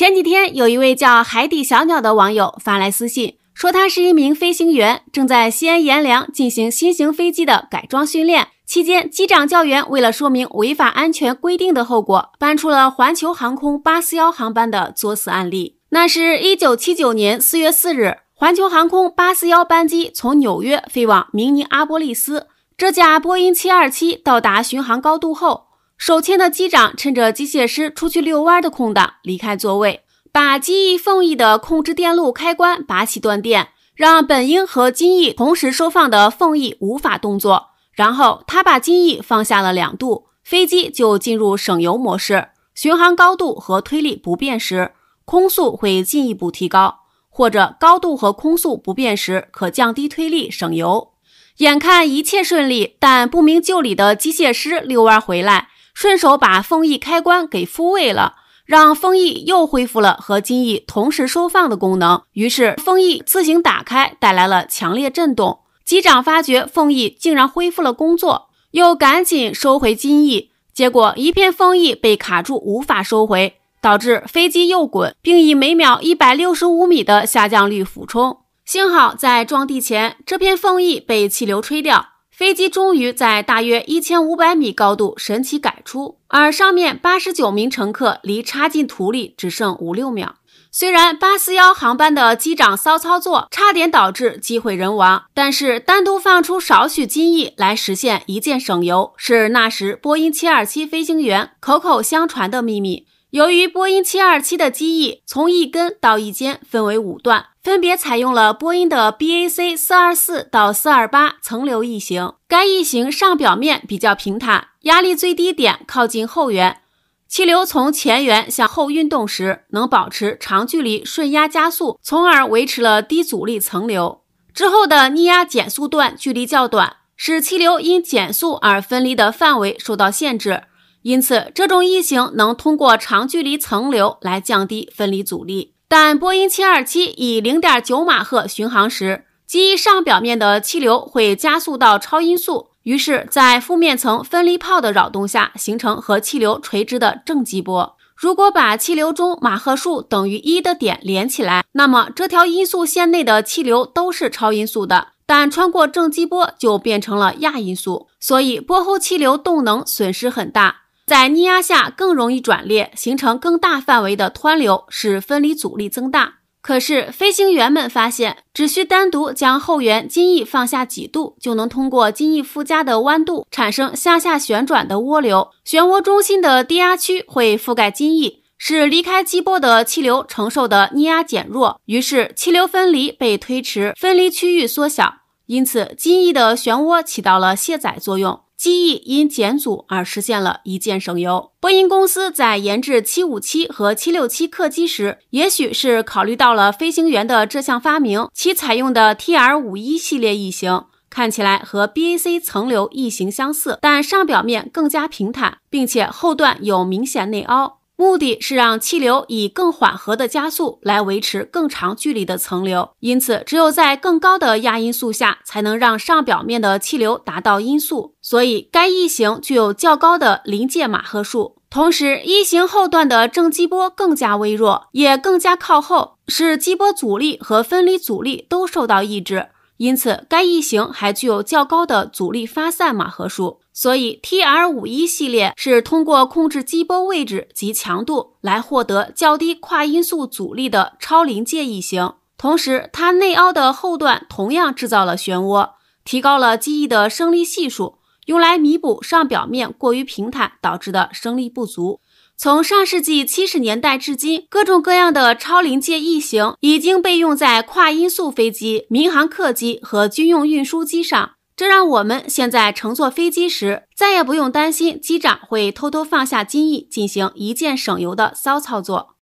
前几天，有一位叫“海底小鸟”的网友发来私信，说他是一名飞行员，正在西安阎良进行新型飞机的改装训练。期间，机长教员为了说明违反安全规定的后果，搬出了环球航空841航班的作死案例。那是一九七九年四月四日，环球航空841班机从纽约飞往明尼阿波利斯，这架波音727到达巡航高度后。手牵的机长趁着机械师出去遛弯的空档离开座位，把机翼凤翼的控制电路开关拔起断电，让本应和金翼同时收放的凤翼无法动作。然后他把金翼放下了两度，飞机就进入省油模式。巡航高度和推力不变时，空速会进一步提高；或者高度和空速不变时，可降低推力省油。眼看一切顺利，但不明就里的机械师遛弯回来。顺手把凤翼开关给复位了，让风翼又恢复了和金翼同时收放的功能。于是风翼自行打开，带来了强烈震动。机长发觉凤翼竟然恢复了工作，又赶紧收回金翼，结果一片风翼被卡住，无法收回，导致飞机右滚，并以每秒一百六十五米的下降率俯冲。幸好在撞地前，这片凤翼被气流吹掉。飞机终于在大约一千五百米高度神奇改出，而上面八十九名乘客离插进土里只剩五六秒。虽然八四幺航班的机长骚操作差点导致机毁人亡，但是单独放出少许机翼来实现一键省油，是那时波音七二七飞行员口口相传的秘密。由于波音七二七的机翼从翼根到翼尖分为五段，分别采用了波音的 BAC 四二四到四二八层流翼型。该翼型上表面比较平坦，压力最低点靠近后缘，气流从前缘向后运动时能保持长距离顺压加速，从而维持了低阻力层流。之后的逆压减速段距离较短，使气流因减速而分离的范围受到限制。因此，这种异型能通过长距离层流来降低分离阻力。但波音727以0.9马赫巡航时，机翼上表面的气流会加速到超音速，于是，在负面层分离泡的扰动下，形成和气流垂直的正激波。如果把气流中马赫数等于一的点连起来，那么这条音速线内的气流都是超音速的，但穿过正激波就变成了亚音速，所以波后气流动能损失很大。在逆压下更容易转裂，形成更大范围的湍流，使分离阻力增大。可是飞行员们发现，只需单独将后缘襟翼放下几度，就能通过襟翼附加的弯度产生向下旋转的涡流，漩涡中心的低压区会覆盖襟翼，使离开机波的气流承受的逆压减弱，于是气流分离被推迟，分离区域缩小。因此，襟翼的漩涡起到了卸载作用。机翼因减阻而实现了一键省油。波音公司在研制757和767客机时，也许是考虑到了飞行员的这项发明。其采用的 TR 五一系列翼型看起来和 BAC 层流翼型相似，但上表面更加平坦，并且后段有明显内凹。目的是让气流以更缓和的加速来维持更长距离的层流，因此只有在更高的亚音速下才能让上表面的气流达到音速。所以该异型具有较高的临界马赫数，同时异型后段的正激波更加微弱，也更加靠后，使激波阻力和分离阻力都受到抑制。因此该异型还具有较高的阻力发散马赫数。所以，T R 五一系列是通过控制激波位置及强度来获得较低跨音速阻力的超临界翼型。同时，它内凹的后段同样制造了漩涡，提高了机翼的升力系数，用来弥补上表面过于平坦导致的升力不足。从上世纪七十年代至今，各种各样的超临界翼型已经被用在跨音速飞机、民航客机和军用运输机上。这让我们现在乘坐飞机时，再也不用担心机长会偷偷放下机翼，进行一键省油的骚操作。